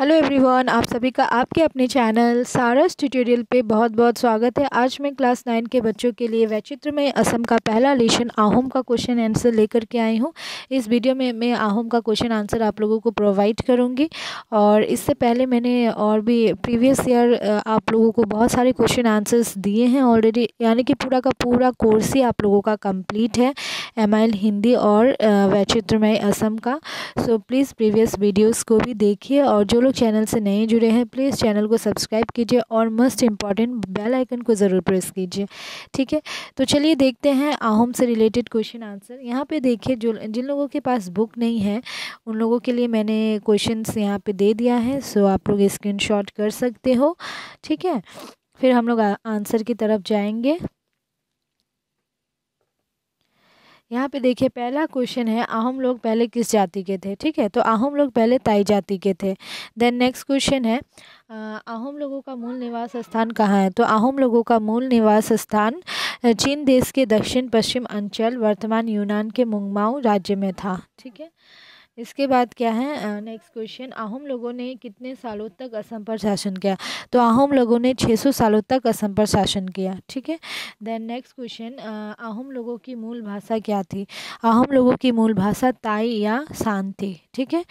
hello everyone आप सभी का आपके अपने चैनल सारस ट्यूटोरियल पे बहुत बहुत स्वागत है आज मैं क्लास नाइन के बच्चों के लिए वैचित्र में असम का पहला लेशन आहोम का क्वेश्चन आंसर लेकर के आई हूँ इस वीडियो में मैं आहोम का क्वेश्चन आंसर आप लोगों को प्रोवाइड करूँगी और इससे पहले मैंने और भी प्रीवियस ईयर आप लोगों को बहुत सारे क्वेश्चन आंसर्स दिए हैं ऑलरेडी यानी कि पूरा का पूरा कोर्स ही आप लोगों का कम्प्लीट है एम हिंदी और वैचित्रमय असम का सो प्लीज़ प्रीवियस वीडियोज़ को भी देखिए और जो लोग चैनल से नए जुड़े हैं प्लीज़ चैनल को सब्सक्राइब कीजिए और मस्ट इम्पॉर्टेंट बेल आइकन को ज़रूर प्रेस कीजिए ठीक है तो चलिए देखते हैं आहोम से रिलेटेड क्वेश्चन आंसर यहाँ पे देखिए जो जिन लोगों के पास बुक नहीं है उन लोगों के लिए मैंने क्वेश्चन यहाँ पर दे दिया है सो आप लोग स्क्रीन कर सकते हो ठीक है फिर हम लोग आंसर की तरफ जाएँगे यहाँ पे देखिए पहला क्वेश्चन है अहम लोग पहले किस जाति के थे ठीक है तो अहम लोग पहले ताई जाति के थे देन नेक्स्ट क्वेश्चन है अहम लोगों का मूल निवास स्थान कहाँ है तो अहम लोगों का मूल निवास स्थान चीन देश के दक्षिण पश्चिम अंचल वर्तमान यूनान के मुंगमाऊ राज्य में था ठीक है इसके बाद क्या है नेक्स्ट क्वेश्चन आहोम लोगों ने कितने सालों तक असम पर शासन किया तो आहोम लोगों ने 600 सालों तक असम पर शासन किया ठीक है देन नेक्स्ट क्वेश्चन आहोम लोगों की मूल भाषा क्या थी आहोम लोगों की मूल भाषा ताई या शान थी ठीक है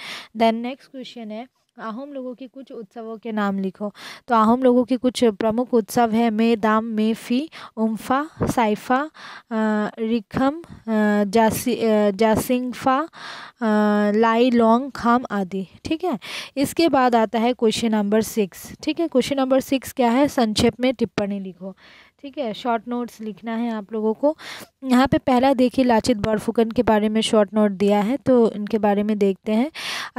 देन नेक्स्ट क्वेश्चन है आहोम लोगों के कुछ उत्सवों के नाम लिखो तो आहोम लोगों के कुछ प्रमुख उत्सव हैं मे दाम मे फी उम्फा साइफा रिखम जासी जासिंगफा लाई लोंग खाम आदि ठीक है इसके बाद आता है क्वेश्चन नंबर सिक्स ठीक है क्वेश्चन नंबर सिक्स क्या है संक्षेप में टिप्पणी लिखो ठीक है शॉर्ट नोट्स लिखना है आप लोगों को यहाँ पे पहला देखिए लाचित बरफुकन के बारे में शॉर्ट नोट दिया है तो इनके बारे में देखते हैं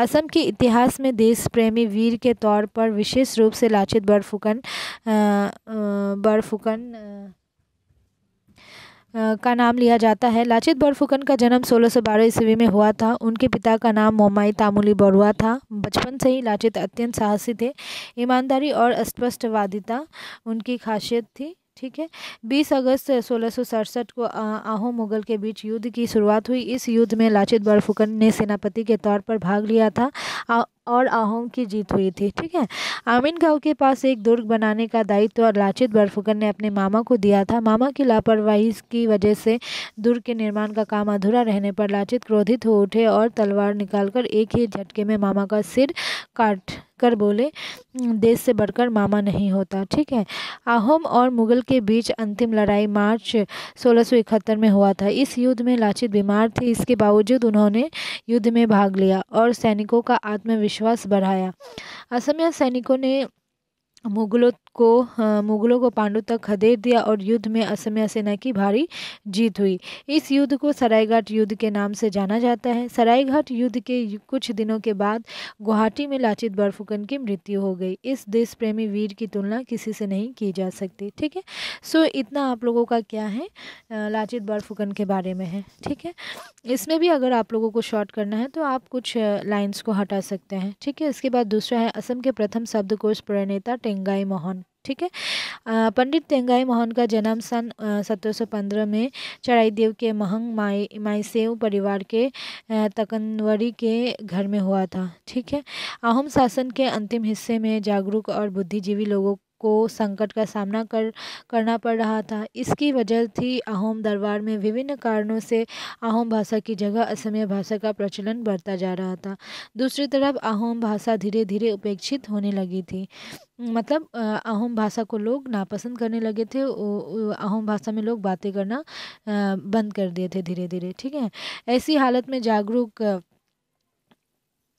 असम के इतिहास में देश प्रेमी वीर के तौर पर विशेष रूप से लाचित बरफुकन बरफुकन का नाम लिया जाता है लाचित बरफुकन का जन्म 1612 ईस्वी में हुआ था उनके पिता का नाम मोमाई तामुली बड़ुआ था बचपन से ही लाचित अत्यंत साहसी थे ईमानदारी और स्पष्टवादिता उनकी खासियत थी ठीक है 20 अगस्त सोलह को आहो मुगल के बीच युद्ध की शुरुआत हुई इस युद्ध में लाचित बरफुकन ने सेनापति के तौर पर भाग लिया था आ, और आहोम की जीत हुई थी ठीक है आमिन गांव के पास एक दुर्ग बनाने का दायित्व लाचित बरफुकन ने अपने मामा को दिया था मामा की लापरवाही की वजह से दुर्ग के निर्माण का काम अधूरा रहने पर लाचित क्रोधित हो उठे और तलवार निकालकर एक ही झटके में मामा का सिर काट कर बोले देश से बढ़कर मामा नहीं होता ठीक है अहोम और मुगल के बीच अंतिम लड़ाई मार्च सोलह में हुआ था इस युद्ध में लाचित बीमार थे इसके बावजूद उन्होंने युद्ध में भाग लिया और सैनिकों का आत्मविश्वास बढ़ाया असमिया सैनिकों ने मुगलों को मुगलों को पांडु तक खदेड़ दिया और युद्ध में असमिया सेना की भारी जीत हुई इस युद्ध को सरायघाट युद्ध के नाम से जाना जाता है सरायघाट युद्ध के कुछ दिनों के बाद गुवाहाटी में लाचित बर्फुकन की मृत्यु हो गई इस देश प्रेमी वीर की तुलना किसी से नहीं की जा सकती ठीक है सो इतना आप लोगों का क्या है लाचित बर्फुकन के बारे में है ठीक है इसमें भी अगर आप लोगों को शॉर्ट करना है तो आप कुछ लाइन्स को हटा सकते हैं ठीक है इसके बाद दूसरा है असम के प्रथम शब्दकोश प्रणेता तेंगाई मोहन ठीक है पंडित तेंगाई मोहन का जन्म सन सत्रह में देव के महंग माई माईसेव परिवार के तकनवरी के घर में हुआ था ठीक है अहम शासन के अंतिम हिस्से में जागरूक और बुद्धिजीवी लोगों को संकट का सामना कर करना पड़ रहा था इसकी वजह थी अहोम दरबार में विभिन्न कारणों से अहोम भाषा की जगह असमिया भाषा का प्रचलन बढ़ता जा रहा था दूसरी तरफ अहोम भाषा धीरे धीरे उपेक्षित होने लगी थी मतलब अहोम भाषा को लोग नापसंद करने लगे थे अहोम भाषा में लोग बातें करना बंद कर दिए थे धीरे धीरे ठीक है ऐसी हालत में जागरूक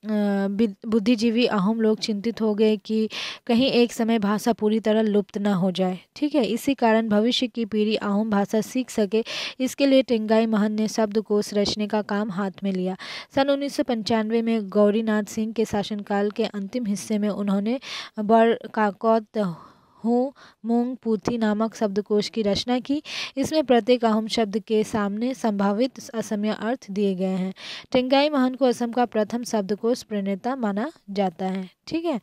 बुद्धिजीवी अहम लोग चिंतित हो गए कि कहीं एक समय भाषा पूरी तरह लुप्त ना हो जाए ठीक है इसी कारण भविष्य की पीढ़ी अहम भाषा सीख सके इसके लिए टेंगाई महन ने शब्दकोश रचने का काम हाथ में लिया सन उन्नीस में गौरीनाथ सिंह के शासनकाल के अंतिम हिस्से में उन्होंने बड़ काकौत हो मोंग पुथी नामक शब्दकोश की रचना की इसमें प्रत्येक अहम शब्द के सामने संभावित असमिया अर्थ दिए गए हैं टेंगाई महान को असम का प्रथम शब्दकोश प्रणेता माना जाता है ठीक है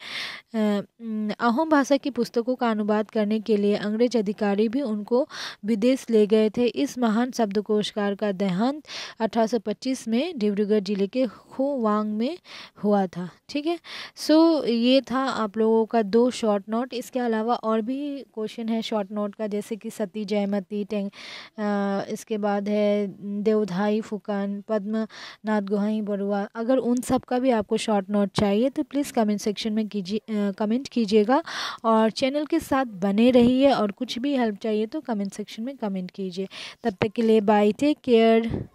अहोम भाषा की पुस्तकों का अनुवाद करने के लिए अंग्रेज अधिकारी भी उनको विदेश ले गए थे इस महान शब्दकोशकार का देहांत 1825 में डिब्रूगढ़ जिले के खुवांग में हुआ था ठीक है सो ये था आप लोगों का दो शॉर्ट नोट इसके अलावा और भी क्वेश्चन है शॉर्ट नोट का जैसे कि सती जयमती टेंग इसके बाद है देवधाई फुकन पद्म नाथ गुहाई बरुआ अगर उन सब का भी आपको शॉर्ट नोट चाहिए तो प्लीज़ कमेंट सेक्शन में कीजिए कमेंट कीजिएगा और चैनल के साथ बने रहिए और कुछ भी हेल्प चाहिए तो कमेंट सेक्शन में कमेंट कीजिए तब तक के लिए बाय टेक केयर